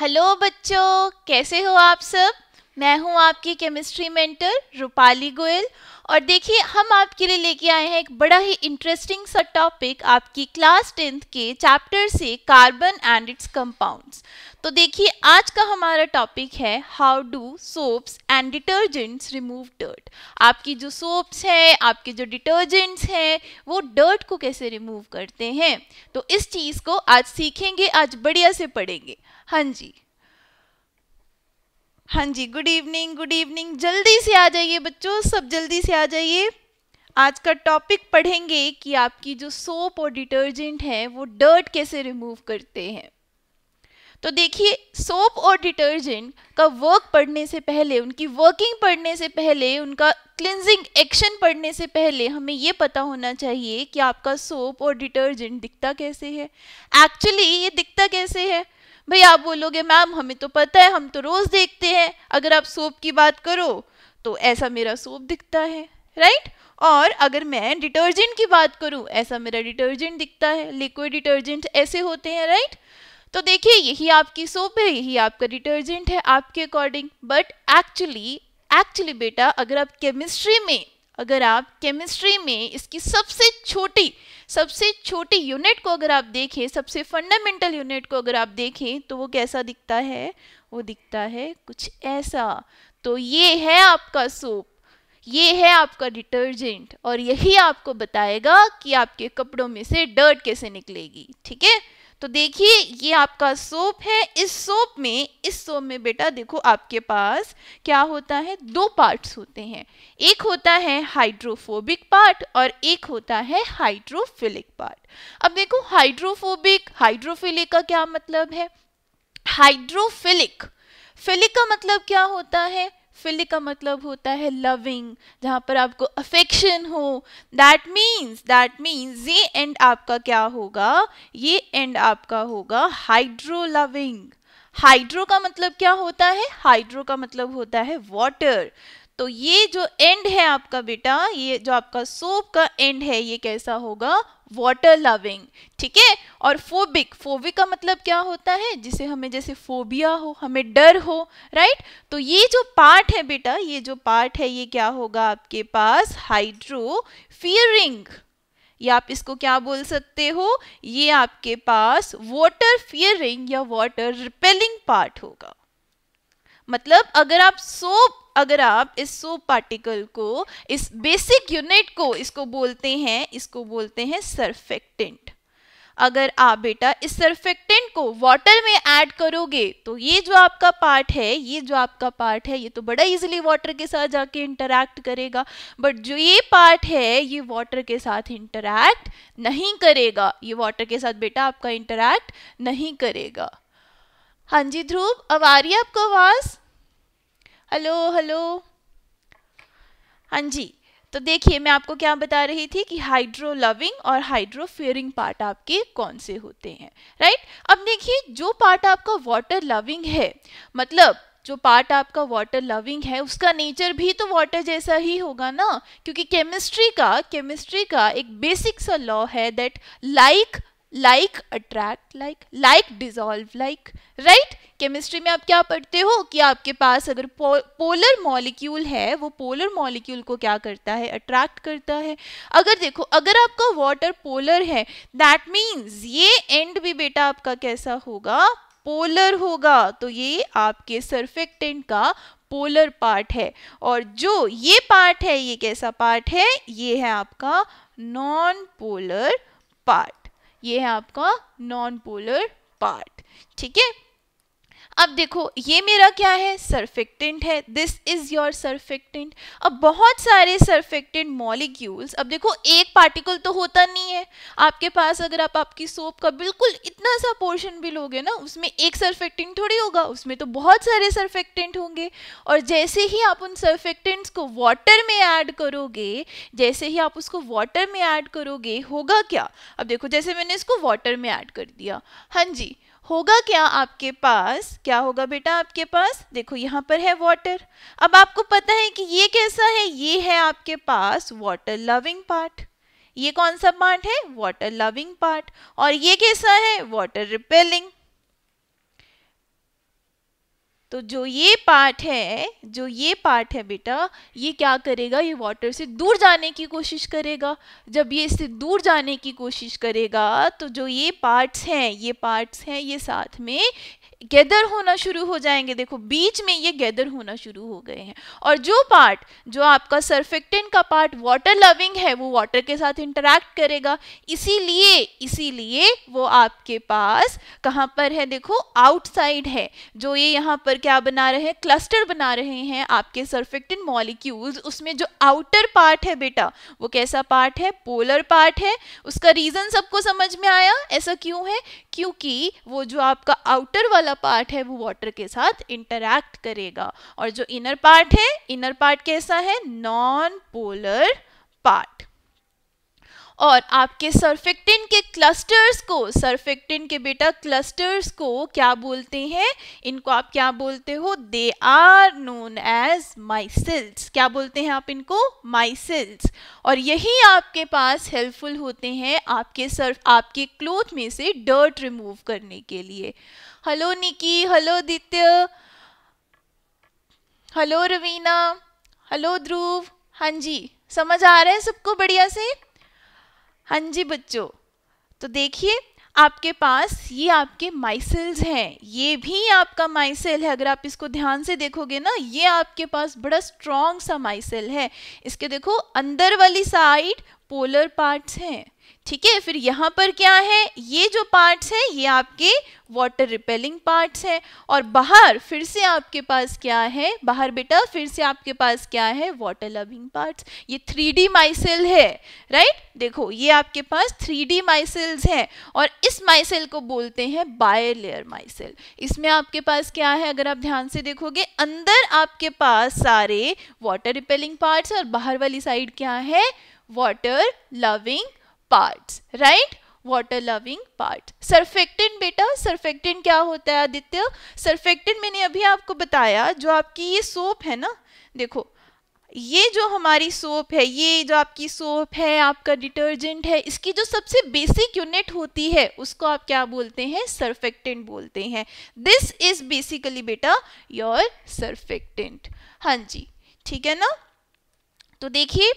Hello बच्चों कैसे हो आप सब मैं हूं आपकी केमिस्ट्री मेंटर रूपाली गोयल और देखिए हम आपके लिए लेके आए हैं एक बड़ा ही इंटरेस्टिंग सा टॉपिक आपकी क्लास टेंथ के चैप्टर से कार्बन एंड इट्स कंपाउंड्स तो देखिए आज का हमारा टॉपिक है how do soaps and detergents remove dirt आपकी जो सोप्स हैं आपके जो डिटर्जेंट्स हैं वो डर्ट को कैसे रिमूव करते हैं तो इस चीज़ को आज सीखेंगे आज बढ़िया से पढ़ेंगे हाँ जी हाँ जी गुड इवनिंग गुड इवनिंग जल्दी से आ जाइए बच्चों सब जल्दी से आ जाइए आज का टॉपिक पढ़ेंगे कि आपकी जो सोप और डिटर्जेंट है वो डर्ट कैसे रिमूव करते हैं तो देखिए सोप और डिटर्जेंट का वर्क पढ़ने से पहले उनकी वर्किंग पढ़ने से पहले उनका क्लिनजिंग एक्शन पढ़ने से पहले हमें ये पता होना चाहिए कि आपका सोप और डिटर्जेंट दिखता कैसे है एक्चुअली ये दिखता कैसे है भाई आप बोलोगे मैम हमें तो पता है हम तो रोज़ देखते हैं अगर आप सोप की बात करो तो ऐसा मेरा सोप दिखता है राइट और अगर मैं डिटर्जेंट की बात करूं ऐसा मेरा डिटर्जेंट दिखता है लिक्विड डिटर्जेंट ऐसे होते हैं राइट तो देखिए यही आपकी सोप है यही आपका डिटर्जेंट है आपके अकॉर्डिंग बट एक्चुअली एक्चुअली बेटा अगर आप केमिस्ट्री में अगर आप केमिस्ट्री में इसकी सबसे छोटी सबसे छोटी यूनिट को अगर आप देखें सबसे फंडामेंटल यूनिट को अगर आप देखें तो वो कैसा दिखता है वो दिखता है कुछ ऐसा तो ये है आपका सोप ये है आपका डिटर्जेंट और यही आपको बताएगा कि आपके कपड़ों में से डर्ट कैसे निकलेगी ठीक है तो देखिए ये आपका सोप है इस सोप में इस सोप में बेटा देखो आपके पास क्या होता है दो पार्ट्स होते हैं एक होता है हाइड्रोफोबिक पार्ट और एक होता है हाइड्रोफिलिक पार्ट अब देखो हाइड्रोफोबिक हाइड्रोफिलिक का क्या मतलब है हाइड्रोफिलिक फिलिक का मतलब क्या होता है फिल्ड का मतलब होता है लविंग जहाँ पर आपको अफेक्शन हो दैट मीन्स दैट मीन्स ये एंड आपका क्या होगा ये एंड आपका होगा हाइड्रो लविंग हाइड्रो का मतलब क्या होता है हाइड्रो का मतलब होता है वाटर तो ये जो एंड है आपका बेटा ये जो आपका सोप का एंड है ये कैसा होगा वाटर लविंग ठीक है और फोबिक फोबिक का मतलब क्या होता है जिसे हमें जैसे फोबिया हो हमें डर हो राइट तो ये जो पार्ट है बेटा ये जो पार्ट है ये क्या होगा आपके पास हाइड्रो फियरिंग या आप इसको क्या बोल सकते हो ये आपके पास वाटर फियरिंग या वाटर रिपेलिंग पार्ट होगा मतलब अगर आप सोप अगर आप इस सोप पार्टिकल को इस बेसिक यूनिट को इसको बोलते हैं इसको बोलते हैं सर्फेक्टेंट अगर आप बेटा इस सर्फेक्टेंट को वाटर में ऐड करोगे तो ये जो आपका पार्ट है ये जो आपका पार्ट है ये तो बड़ा इजीली वाटर के साथ जाके इंटरैक्ट करेगा बट जो ये पार्ट है ये वाटर के साथ इंटरैक्ट नहीं करेगा ये वाटर के साथ बेटा आपका इंटरैक्ट नहीं करेगा हाँ जी ध्रुव अब आ रही है आपको आवाज़ हेलो हेलो हाँ जी तो देखिए मैं आपको क्या बता रही थी कि हाइड्रो लविंग और हाइड्रो फेयरिंग पार्ट आपके कौन से होते हैं राइट अब देखिए जो पार्ट आपका वाटर लविंग है मतलब जो पार्ट आपका वाटर लविंग है उसका नेचर भी तो वाटर जैसा ही होगा ना क्योंकि केमिस्ट्री का केमिस्ट्री का एक बेसिक सा लॉ है that like like attract like like dissolve like right chemistry में आप क्या पढ़ते हो कि आपके पास अगर पो, पोलर मॉलिक्यूल है वो पोलर मॉलिक्यूल को क्या करता है अट्रैक्ट करता है अगर देखो अगर आपका वाटर पोलर है दैट मीन्स ये एंड भी बेटा आपका कैसा होगा पोलर होगा तो ये आपके सर्फेक्टेंट का पोलर पार्ट है और जो ये पार्ट है ये कैसा पार्ट है ये है आपका नॉन पोलर पार्ट ये है आपका नॉन पोलर पार्ट ठीक है अब देखो ये मेरा क्या है सर्फेक्टेंट है दिस इज योर सर्फेक्टेंट अब बहुत सारे सर्फेक्टेंट मॉलिक्यूल्स अब देखो एक पार्टिकल तो होता नहीं है आपके पास अगर आप आपकी सोप का बिल्कुल इतना सा पोर्शन भी लोगे ना उसमें एक सर्फेक्टेंट थोड़ी होगा उसमें तो बहुत सारे सर्फेक्टेंट होंगे और जैसे ही आप उन सर्फेक्टेंट्स को वाटर में ऐड करोगे जैसे ही आप उसको वाटर में ऐड करोगे होगा क्या अब देखो जैसे मैंने इसको वाटर में ऐड कर दिया हाँ जी होगा क्या आपके पास क्या होगा बेटा आपके पास देखो यहाँ पर है वाटर अब आपको पता है कि ये कैसा है ये है आपके पास वाटर लविंग पार्ट ये कौन सा पार्ट है वाटर लविंग पार्ट और ये कैसा है वाटर रिपेलिंग तो जो ये पार्ट है जो ये पार्ट है बेटा ये क्या करेगा ये वाटर से दूर जाने की कोशिश करेगा जब ये इससे दूर जाने की कोशिश करेगा तो जो ये पार्ट्स हैं ये पार्ट्स हैं ये साथ में गैदर होना शुरू हो जाएंगे देखो बीच में ये गैदर होना शुरू हो गए हैं और जो पार्ट जो आपका सर्फेक्टेंट का पार्ट वाटर लविंग है वो वाटर के साथ इंटरेक्ट करेगा इसीलिए इसीलिए वो आपके पास कहाँ पर है देखो आउटसाइड है जो ये यहाँ पर क्या बना रहे हैं क्लस्टर बना रहे हैं आपके सर्फेक्टेंट मॉलिक्यूल्स उसमें जो आउटर पार्ट है बेटा वो कैसा पार्ट है पोलर पार्ट है उसका रीज़न सबको समझ में आया ऐसा क्यों है क्योंकि वो जो आपका आउटर वाला वाला पार्ट है वो वाटर के साथ इंटरैक्ट करेगा और जो इनर पार्ट है इनर पार्ट कैसा है नॉन पोलर पार्ट और आपके सर्फेक्टिन के क्लस्टर्स को सर्फेक्टिन के बेटा क्लस्टर्स को क्या बोलते हैं इनको आप क्या बोलते हो they are known as micelles क्या बोलते हैं आप इनको माइसिल्स और यही आपके पास हेल्पफुल होते हैं आपके सर्फ आपके क्लोथ में से डर्ट रिमूव करने के लिए hello Nikki hello Ditya hello Raveena hello Dhruv हाँ जी समझ आ रहा है सबको बढ़िया से हाँ जी बच्चों तो देखिए आपके पास ये आपके माइसेल्स हैं ये भी आपका माइसेल है अगर आप इसको ध्यान से देखोगे ना ये आपके पास बड़ा स्ट्रॉन्ग सा माइसेल है इसके देखो अंदर वाली साइड पोलर पार्ट्स हैं ठीक है फिर यहाँ पर क्या है ये जो पार्ट्स हैं ये आपके वाटर रिपेलिंग पार्ट्स हैं और बाहर फिर से आपके पास क्या है बाहर बेटा फिर से आपके पास क्या है वाटर लविंग पार्ट्स ये थ्री डी माइसेल है राइट देखो ये आपके पास थ्री डी माइसेल्स हैं और इस माइसेल को बोलते हैं बायर लेयर माइसेल इसमें आपके पास क्या है अगर आप ध्यान से देखोगे अंदर आपके पास सारे वाटर रिपेलिंग पार्ट्स और बाहर वाली साइड क्या है water loving parts right water loving part surfactant बेटा सर्फेक्टेंट क्या होता है आदित्य सर्फेक्टेंट मैंने अभी आपको बताया जो आपकी ये सोप है ना देखो ये जो हमारी सोप है ये जो आपकी सोप है आपका डिटर्जेंट है इसकी जो सबसे बेसिक यूनिट होती है उसको आप क्या बोलते हैं सरफेक्टेंट बोलते हैं दिस इज बेसिकली बेटा योर सरफेक्टेंट हाँ जी ठीक है ना तो देखिए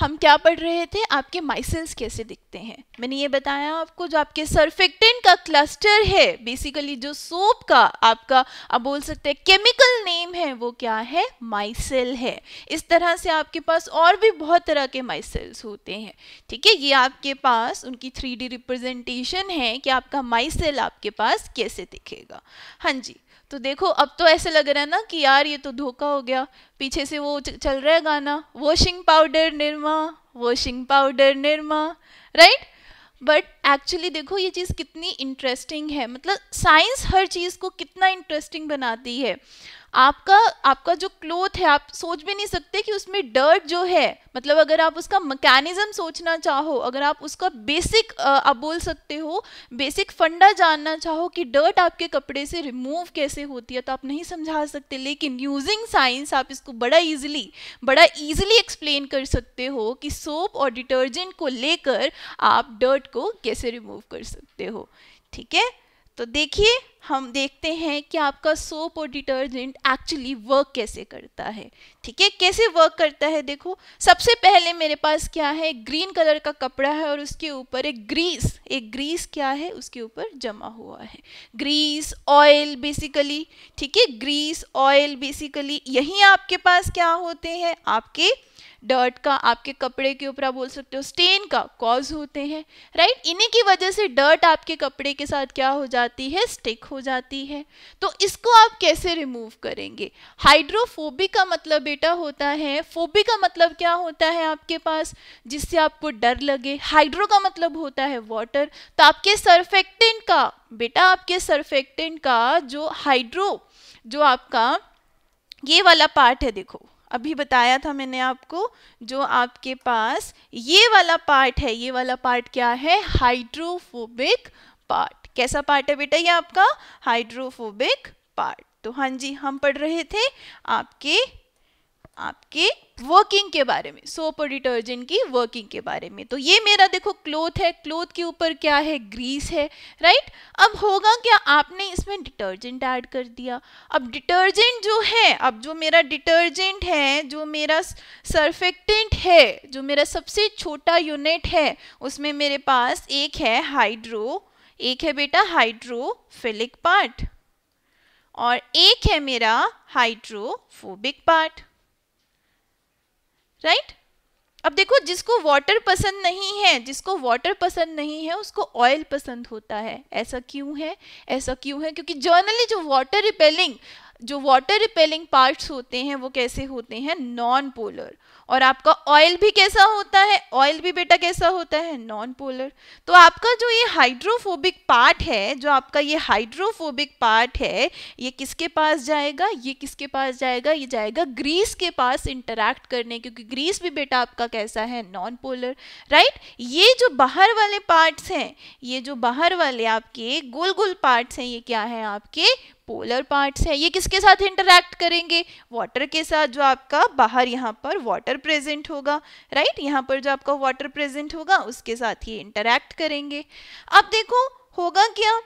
हम क्या पढ़ रहे थे आपके माइसल्स कैसे दिखते हैं मैंने ये बताया आपको जो आपके सर्फेक्टेंट का क्लस्टर है बेसिकली जो सोप का आपका आप बोल सकते हैं केमिकल नेम है वो क्या है माइसेल है इस तरह से आपके पास और भी बहुत तरह के माइसेल्स होते हैं ठीक है ये आपके पास उनकी थ्री रिप्रेजेंटेशन है कि आपका माइसेल आपके पास कैसे दिखेगा हाँ जी तो देखो अब तो ऐसा लग रहा है ना कि यार ये तो धोखा हो गया पीछे से वो चल रहा है गाना washing powder Nirma washing powder Nirma right but actually देखो ये चीज़ कितनी इंटरेस्टिंग है मतलब साइंस हर चीज़ को कितना इंटरेस्टिंग बनाती है आपका आपका जो क्लोथ है आप सोच भी नहीं सकते कि उसमें डर्ट जो है मतलब अगर आप उसका मैकेनिज्म सोचना चाहो अगर आप उसका बेसिक आप बोल सकते हो बेसिक फंडा जानना चाहो कि डर्ट आपके कपड़े से रिमूव कैसे होती है तो आप नहीं समझा सकते लेकिन यूजिंग साइंस आप इसको बड़ा ईजिली बड़ा ईजिली एक्सप्लेन कर सकते हो कि सोप और डिटर्जेंट को लेकर आप डर्ट को कैसे रिमूव कर सकते हो ठीक है तो देखिए हम देखते हैं कि आपका सोप और डिटर्जेंट एक्चुअली वर्क कैसे करता है ठीक है कैसे वर्क करता है देखो सबसे पहले मेरे पास क्या है ग्रीन कलर का कपड़ा है और उसके ऊपर एक ग्रीस एक ग्रीस क्या है उसके ऊपर जमा हुआ है ग्रीस ऑयल बेसिकली ठीक है ग्रीस ऑयल बेसिकली यही आपके पास क्या होते हैं आपके डर्ट का आपके कपड़े के ऊपर आप बोल सकते हो स्टेन का कॉज होते हैं राइट इन्हीं की वजह से डर्ट आपके कपड़े के साथ क्या हो जाती है स्टिक हो हो जाती है तो इसको आप कैसे रिमूव करेंगे हाइड्रोफोबिक का मतलब बेटा होता है फोबिक का मतलब क्या होता है आपके पास जिससे आपको डर लगे हाइड्रो का मतलब होता है वाटर तो आपके सरफेक्टेंट का बेटा आपके सरफेक्टेंट का जो हाइड्रो जो आपका ये वाला पार्ट है देखो अभी बताया था मैंने आपको जो आपके पास ये वाला पार्ट है ये वाला पार्ट क्या है हाइड्रोफोबिक पार्ट कैसा पार्ट है बेटा ये आपका हाइड्रोफोबिक पार्ट तो हाँ जी हम पढ़ रहे थे आपके आपके वर्किंग के बारे में सोप और डिटर्जेंट की वर्किंग के बारे में तो ये मेरा देखो क्लोथ है क्लोथ के ऊपर क्या है ग्रीस है राइट अब होगा क्या आपने इसमें डिटर्जेंट ऐड कर दिया अब डिटर्जेंट जो है अब जो मेरा डिटर्जेंट है जो मेरा सर्फेक्टेंट है जो मेरा सबसे छोटा यूनिट है उसमें मेरे पास एक है हाइड्रो एक है बेटा हाइड्रोफिलिक पार्ट और एक है मेरा हाइड्रोफोबिक पार्ट राइट अब देखो जिसको वाटर पसंद नहीं है जिसको वाटर पसंद नहीं है उसको ऑयल पसंद होता है ऐसा क्यों है ऐसा क्यों है क्योंकि जर्नली जो वाटर रिपेलिंग जो वाटर रिपेलिंग पार्ट्स होते हैं वो कैसे होते हैं नॉन पोलर और आपका ऑयल भी कैसा होता है ऑयल भी बेटा कैसा होता है नॉन पोलर तो आपका जो ये हाइड्रोफोबिक पार्ट है जो आपका ये हाइड्रोफोबिक पार्ट है ये किसके पास जाएगा ये किसके पास जाएगा ये जाएगा ग्रीस के पास इंटरैक्ट करने क्योंकि ग्रीस भी बेटा आपका कैसा है नॉन पोलर राइट ये जो बाहर वाले पार्ट्स हैं ये जो बाहर वाले आपके गोल गोल पार्ट्स हैं ये क्या है आपके पोलर पार्ट्स हैं ये किसके साथ इंटरैक्ट करेंगे वाटर के साथ जो आपका बाहर यहाँ पर वाटर प्रेजेंट होगा राइट यहाँ पर जो आपका वाटर प्रेजेंट होगा उसके साथ ये इंटरैक्ट करेंगे अब देखो होगा क्या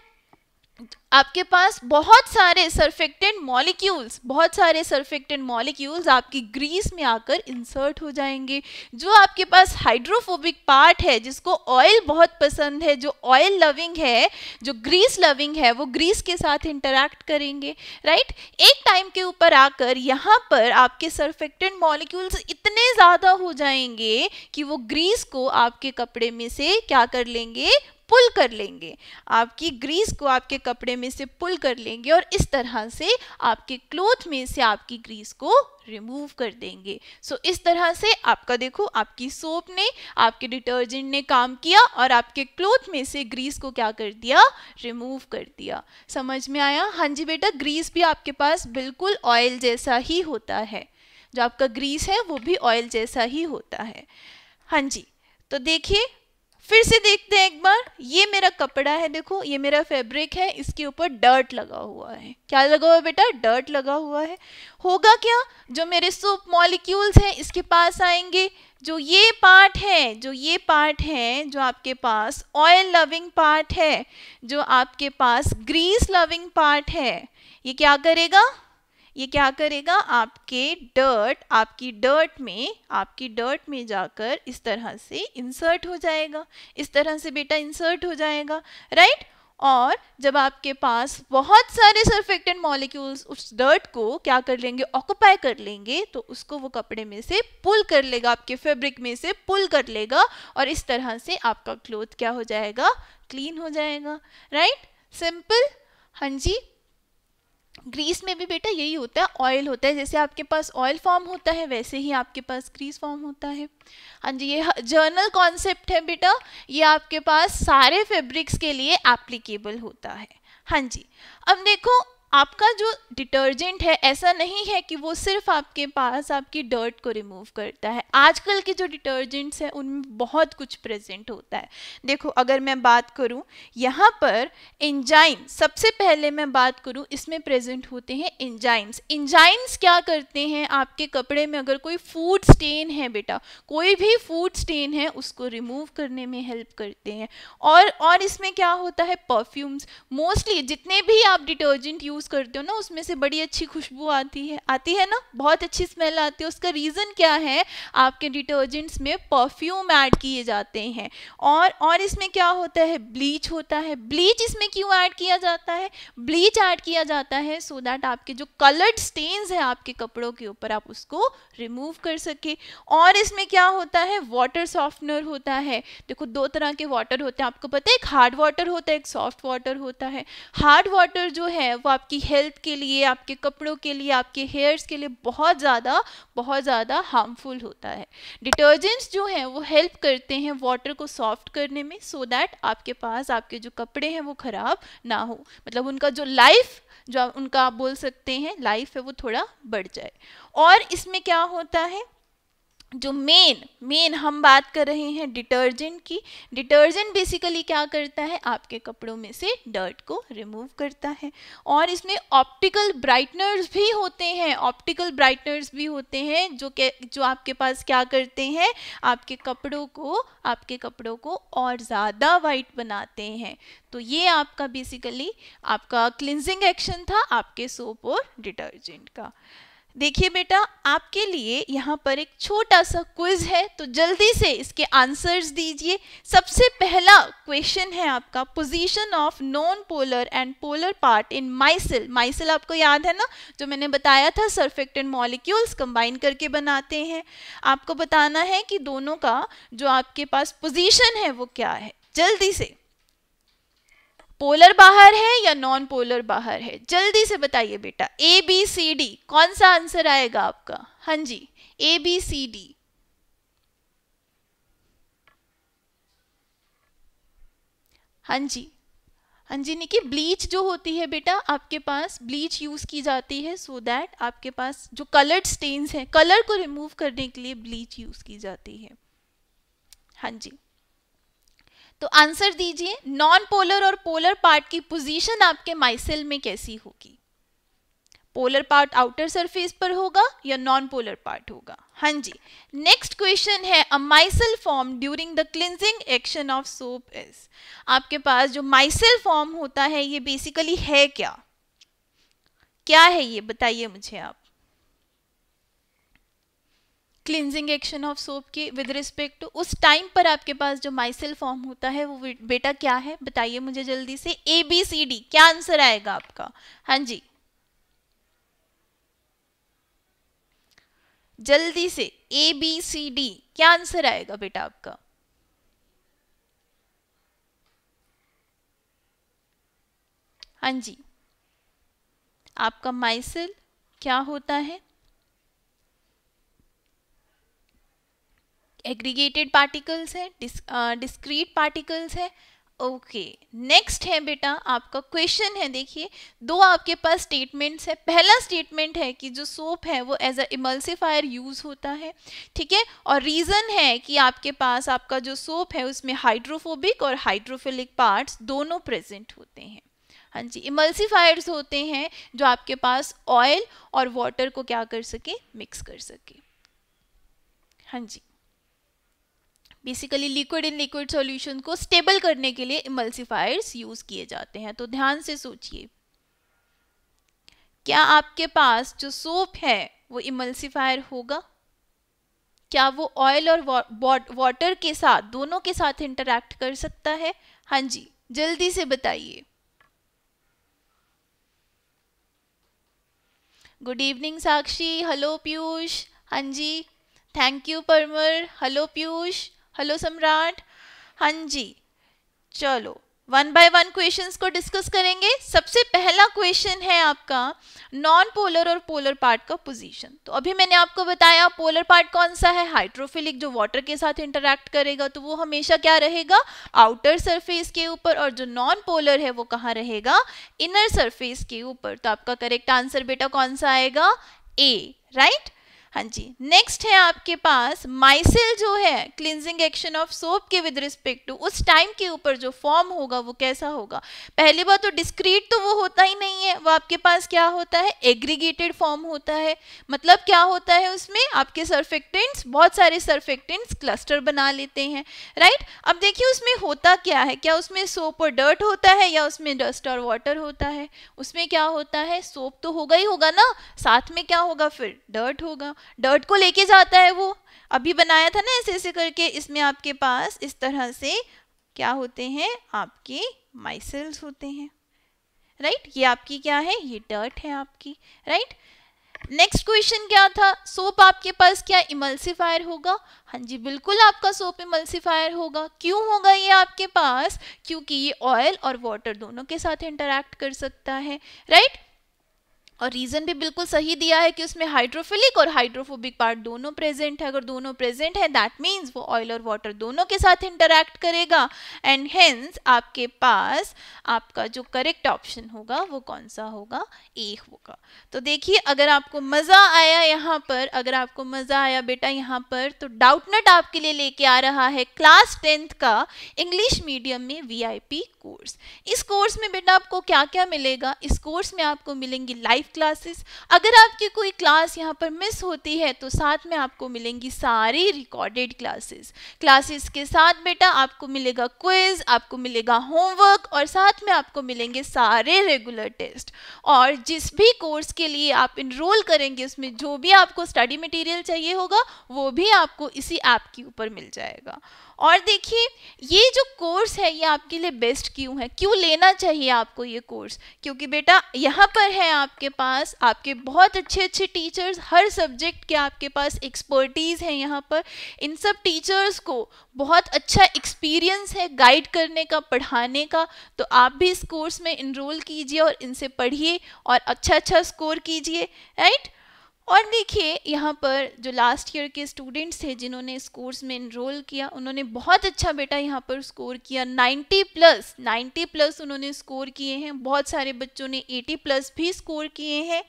आपके पास बहुत सारे सर्फेक्टेंट मॉलिक्यूल्स बहुत सारे सर्फेक्टेंट मॉलिक्यूल्स आपकी ग्रीस में आकर इंसर्ट हो जाएंगे जो आपके पास हाइड्रोफोबिक पार्ट है जिसको ऑयल बहुत पसंद है जो ऑयल लविंग है जो ग्रीस लविंग है वो ग्रीस के साथ इंटरेक्ट करेंगे राइट एक टाइम के ऊपर आकर यहाँ पर आपके सर्फेक्टेंट मॉलिक्यूल्स इतने ज़्यादा हो जाएंगे कि वो ग्रीस को आपके कपड़े में से क्या कर लेंगे पुल कर लेंगे आपकी ग्रीस को आपके कपड़े में से पुल कर लेंगे और इस तरह से आपके क्लोथ में से आपकी ग्रीस को रिमूव कर देंगे सो so, इस तरह से आपका देखो आपकी सोप ने आपके डिटर्जेंट ने काम किया और आपके क्लोथ में से ग्रीस को क्या कर दिया रिमूव कर दिया समझ में आया हाँ जी बेटा ग्रीस भी आपके पास बिल्कुल ऑयल जैसा ही होता है जो आपका ग्रीस है वो भी ऑयल जैसा ही होता है हाँ जी तो देखिए फिर से देखते हैं एक बार ये मेरा कपड़ा है देखो ये मेरा फैब्रिक है इसके ऊपर डर्ट लगा हुआ है क्या लगा हुआ है बेटा डर्ट लगा हुआ है होगा क्या जो मेरे सोप मॉलिक्यूल्स हैं इसके पास आएंगे जो ये पार्ट है जो ये पार्ट है जो आपके पास ऑयल लविंग पार्ट है जो आपके पास ग्रीस लविंग पार्ट है ये क्या करेगा ये क्या करेगा आपके डर्ट आपकी डर्ट में आपकी डर्ट में जाकर इस तरह से इंसर्ट हो जाएगा इस तरह से बेटा इंसर्ट हो जाएगा राइट और जब आपके पास बहुत सारे सरफेक्टेड मॉलिक्यूल्स उस डर्ट को क्या कर लेंगे ऑक्यूपाई कर लेंगे तो उसको वो कपड़े में से पुल कर लेगा आपके फैब्रिक में से पुल कर लेगा और इस तरह से आपका क्लोथ क्या हो जाएगा क्लीन हो जाएगा राइट सिंपल हाँ जी ग्रीस में भी बेटा यही होता है ऑयल होता है जैसे आपके पास ऑयल फॉर्म होता है वैसे ही आपके पास ग्रीस फॉर्म होता है हाँ जी ये जर्नल कॉन्सेप्ट है बेटा ये आपके पास सारे फैब्रिक्स के लिए एप्लीकेबल होता है हाँ जी अब देखो आपका जो डिटर्जेंट है ऐसा नहीं है कि वो सिर्फ आपके पास आपकी डर्ट को रिमूव करता है आजकल के जो डिटर्जेंट्स हैं उनमें बहुत कुछ प्रेजेंट होता है देखो अगर मैं बात करूं यहाँ पर इंजाइम सबसे पहले मैं बात करूं इसमें प्रेजेंट होते हैं इंजाइम्स इंजाइम्स क्या करते हैं आपके कपड़े में अगर कोई फूड स्टेन है बेटा कोई भी फूड स्टेन है उसको रिमूव करने में हेल्प करते हैं और और इसमें क्या होता है परफ्यूम्स मोस्टली जितने भी आप डिटर्जेंट यूज यूज़ करते हो ना उसमें से बड़ी अच्छी खुशबू आती है आती है ना बहुत अच्छी स्मेल आती है उसका रीज़न क्या है आपके डिटर्जेंट्स में परफ्यूम ऐड किए जाते हैं और और इसमें क्या होता है ब्लीच होता है ब्लीच इसमें क्यों ऐड किया जाता है ब्लीच ऐड किया जाता है सो so दैट आपके जो कलर्ड स्टेन्स है आपके कपड़ों के ऊपर आप उसको रिमूव कर सके और इसमें क्या होता है वाटर सॉफ्टनर होता है देखो दो तरह के वाटर होते हैं आपको पता है एक हार्ड वाटर होता है एक सॉफ्ट वाटर होता है हार्ड वाटर जो है वो आप आपकी हेल्थ के लिए आपके कपड़ों के लिए आपके हेयर्स के लिए बहुत ज़्यादा बहुत ज़्यादा हार्मफुल होता है डिटर्जेंट्स जो हैं वो हेल्प करते हैं वाटर को सॉफ्ट करने में सो so दैट आपके पास आपके जो कपड़े हैं वो ख़राब ना हो मतलब उनका जो लाइफ जो उनका आप बोल सकते हैं लाइफ है वो थोड़ा बढ़ जाए और इसमें क्या होता है जो मेन मेन हम बात कर रहे हैं डिटर्जेंट की डिटर्जेंट बेसिकली क्या करता है आपके कपड़ों में से डर्ट को रिमूव करता है और इसमें ऑप्टिकल ब्राइटनर्स भी होते हैं ऑप्टिकल ब्राइटनर्स भी होते हैं जो के जो आपके पास क्या करते हैं आपके कपड़ों को आपके कपड़ों को और ज़्यादा वाइट बनाते हैं तो ये आपका बेसिकली आपका क्लिनजिंग एक्शन था आपके सोप और डिटर्जेंट का देखिए बेटा आपके लिए यहाँ पर एक छोटा सा क्विज है तो जल्दी से इसके आंसर्स दीजिए सबसे पहला क्वेश्चन है आपका position of non polar and polar part in micelle micelle आपको याद है ना जो मैंने बताया था सर्फेक्टेड मॉलिक्यूल्स कंबाइन करके बनाते हैं आपको बताना है कि दोनों का जो आपके पास पोजिशन है वो क्या है जल्दी से पोलर बाहर है या नॉन पोलर बाहर है जल्दी से बताइए बेटा ए बी सी डी कौन सा आंसर आएगा आपका हाँ जी ए बी सी डी हाँ जी हाँ जी निकी ब्लीच जो होती है बेटा आपके पास ब्लीच यूज़ की जाती है सो so दैट आपके पास जो कलर्ड स्टेन्स हैं कलर को रिमूव करने के लिए ब्लीच यूज़ की जाती है हाँ जी तो आंसर दीजिए नॉन पोलर और पोलर पार्ट की पोजीशन आपके माइसेल में कैसी होगी पोलर पार्ट आउटर सरफेस पर होगा या नॉन पोलर पार्ट होगा हाँ जी नेक्स्ट क्वेश्चन है a micelle form during the cleansing action of soap is आपके पास जो माइसल फॉर्म होता है ये बेसिकली है क्या क्या है ये बताइए मुझे आप क्लिनजिंग एक्शन ऑफ सोप की विद रिस्पेक्ट टू उस टाइम पर आपके पास जो माइसिल फॉर्म होता है वो बेटा क्या है बताइए मुझे जल्दी से ए बी सी डी क्या आंसर आएगा आपका हाँ जी जल्दी से ए बी सी डी क्या आंसर आएगा बेटा आपका हाँ जी आपका माइसिल क्या होता है एग्रीगेटेड पार्टिकल्स है डिस्क्रीट पार्टिकल्स है ओके नेक्स्ट है बेटा आपका क्वेश्चन है देखिए दो आपके पास स्टेटमेंट्स है पहला स्टेटमेंट है कि जो सोप है वो एज अ इमल्सिफायर यूज़ होता है ठीक है और रीज़न है कि आपके पास आपका जो सोप है उसमें हाइड्रोफोबिक और हाइड्रोफिलिक पार्ट्स दोनों प्रेजेंट होते हैं हाँ जी इमल्सिफायर्स होते हैं जो आपके पास ऑयल और वाटर को क्या कर सके मिक्स कर सके हाँ जी basically liquid in liquid solution को स्टेबल करने के लिए इमल्सिफायर्स यूज़ किए जाते हैं तो ध्यान से सोचिए क्या आपके पास जो सोप है वो इमल्सिफायर होगा क्या वो ऑयल और वाटर के साथ दोनों के साथ इंटरैक्ट कर सकता है हाँ जी जल्दी से बताइए good evening Sakshi hello Piyush हाँ जी thank you Parmar hello Piyush hello Samrat हाँ जी चलो वन बाय वन क्वेश्चंस को डिस्कस करेंगे सबसे पहला क्वेश्चन है आपका नॉन पोलर और पोलर पार्ट का पोजीशन तो अभी मैंने आपको बताया पोलर पार्ट कौन सा है हाइड्रोफिलिक जो वाटर के साथ इंटरेक्ट करेगा तो वो हमेशा क्या रहेगा आउटर सरफेस के ऊपर और जो नॉन पोलर है वो कहाँ रहेगा इनर सरफेस के ऊपर तो आपका करेक्ट आंसर बेटा कौन सा आएगा ए राइट right? हाँ जी नेक्स्ट है आपके पास माइसिल जो है क्लिनजिंग एक्शन ऑफ सोप के विद रिस्पेक्ट टू उस टाइम के ऊपर जो फॉर्म होगा वो कैसा होगा पहली बार तो डिस्क्रीट तो वो होता ही नहीं है वो आपके पास क्या होता है एग्रीगेटेड फॉर्म होता है मतलब क्या होता है उसमें आपके सर्फेक्टेंट्स बहुत सारे सर्फेक्टेंट्स क्लस्टर बना लेते हैं राइट अब देखिए उसमें होता क्या है क्या उसमें सोप और डर्ट होता है या उसमें डस्ट और वाटर होता है उसमें क्या होता है सोप तो होगा ही होगा ना साथ में क्या होगा फिर डर्ट होगा डर्ट को लेके जाता है वो अभी बनाया था ना ऐसे ऐसे करके इसमें आपके पास इस तरह से क्या होते हैं आपके माइसेल्स होते हैं राइट right? ये आपकी क्या है ये डर्ट है आपकी राइट right? नेक्स्ट क्वेश्चन क्या था सोप आपके पास क्या इमल्सिफायर होगा हाँ जी बिल्कुल आपका सोप इमल्सिफायर होगा क्यों होगा ये आपके पास क्योंकि ये ऑयल और वाटर दोनों के साथ इंटरेक्ट कर सकता है राइट right? और रीज़न भी बिल्कुल सही दिया है कि उसमें हाइड्रोफिलिक और हाइड्रोफोबिक पार्ट दोनों प्रेजेंट है अगर दोनों प्रेजेंट है दैट मीन्स वो ऑयल और वाटर दोनों के साथ इंटरैक्ट करेगा एंड हेंस आपके पास आपका जो करेक्ट ऑप्शन होगा वो कौन सा होगा ए होगा तो देखिए अगर आपको मज़ा आया यहाँ पर अगर आपको मज़ा आया बेटा यहाँ पर तो डाउटनट आपके लिए लेके आ रहा है क्लास टेंथ का इंग्लिश मीडियम में वी कोर्स इस कोर्स में बेटा आपको क्या क्या मिलेगा इस कोर्स में आपको मिलेंगी लाइफ क्लासेस अगर आपकी कोई क्लास यहाँ पर मिस होती है तो साथ में आपको मिलेंगी सारी रिकॉर्डेड क्लासेस क्लासेस के साथ बेटा आपको मिलेगा क्विज आपको मिलेगा होमवर्क और साथ में आपको मिलेंगे सारे रेगुलर टेस्ट और जिस भी कोर्स के लिए आप इनरोल करेंगे उसमें जो भी आपको स्टडी मटीरियल चाहिए होगा वो भी आपको इसी ऐप के ऊपर मिल जाएगा और देखिए ये जो कोर्स है ये आपके लिए बेस्ट क्यों है क्यों लेना चाहिए आपको ये कोर्स क्योंकि बेटा यहाँ पर है आपके पास आपके बहुत अच्छे अच्छे टीचर्स हर सब्जेक्ट के आपके पास एक्सपर्टीज़ हैं यहाँ पर इन सब टीचर्स को बहुत अच्छा एक्सपीरियंस है गाइड करने का पढ़ाने का तो आप भी इस कोर्स में इनरोल कीजिए और इनसे पढ़िए और अच्छा अच्छा स्कोर कीजिए राइट और देखिए यहाँ पर जो लास्ट ईयर के स्टूडेंट्स थे जिन्होंने इस कोर्स में इनरोल किया उन्होंने बहुत अच्छा बेटा यहाँ पर स्कोर किया 90 प्लस 90 प्लस उन्होंने स्कोर किए हैं बहुत सारे बच्चों ने 80 प्लस भी स्कोर किए हैं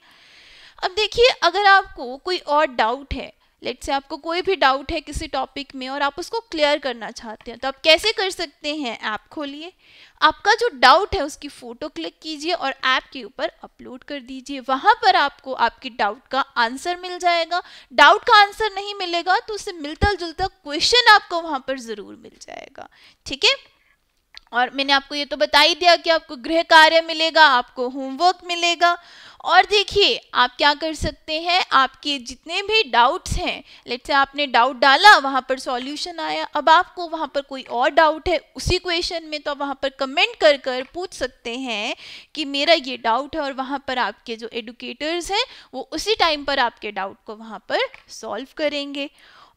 अब देखिए अगर आपको कोई और डाउट है लेट से आपको कोई भी डाउट है किसी टॉपिक में और आप उसको क्लियर करना चाहते हैं तो आप कैसे कर सकते हैं ऐप खोलिए आपका जो डाउट है उसकी फ़ोटो क्लिक कीजिए और ऐप के ऊपर अपलोड कर दीजिए वहां पर आपको आपके डाउट का आंसर मिल जाएगा डाउट का आंसर नहीं मिलेगा तो उससे मिलता जुलता क्वेश्चन आपको वहां पर ज़रूर मिल जाएगा ठीक है और मैंने आपको ये तो बता ही दिया कि आपको गृह कार्य मिलेगा आपको होमवर्क मिलेगा और देखिए आप क्या कर सकते हैं आपके जितने भी डाउट्स हैं लेट से आपने डाउट डाला वहाँ पर सॉल्यूशन आया अब आपको वहाँ पर कोई और डाउट है उसी क्वेश्चन में तो वहाँ पर कमेंट कर कर पूछ सकते हैं कि मेरा ये डाउट है और वहाँ पर आपके जो एडुकेटर्स हैं वो उसी टाइम पर आपके डाउट को वहाँ पर सॉल्व करेंगे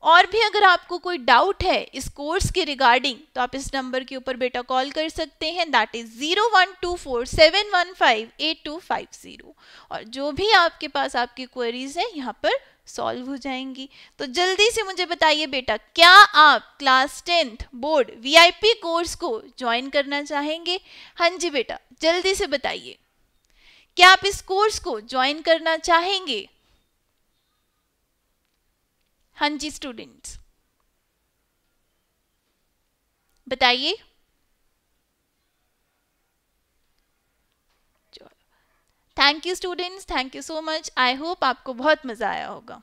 और भी अगर आपको कोई डाउट है इस कोर्स के रिगार्डिंग तो आप इस नंबर के ऊपर बेटा कॉल कर सकते हैं that is zero one two four seven one five eight two five zero और जो भी आपके पास आपकी क्वेरीज हैं यहाँ पर सॉल्व हो जाएंगी तो जल्दी से मुझे बताइए बेटा क्या आप class tenth board V course को ज्वाइन करना चाहेंगे हाँ जी बेटा जल्दी से बताइए क्या आप इस कोर्स को ज्वाइन करना चाहेंगे हाँ जी स्टूडेंट बताइए thank you students thank you so much I hope आपको बहुत मज़ा आया होगा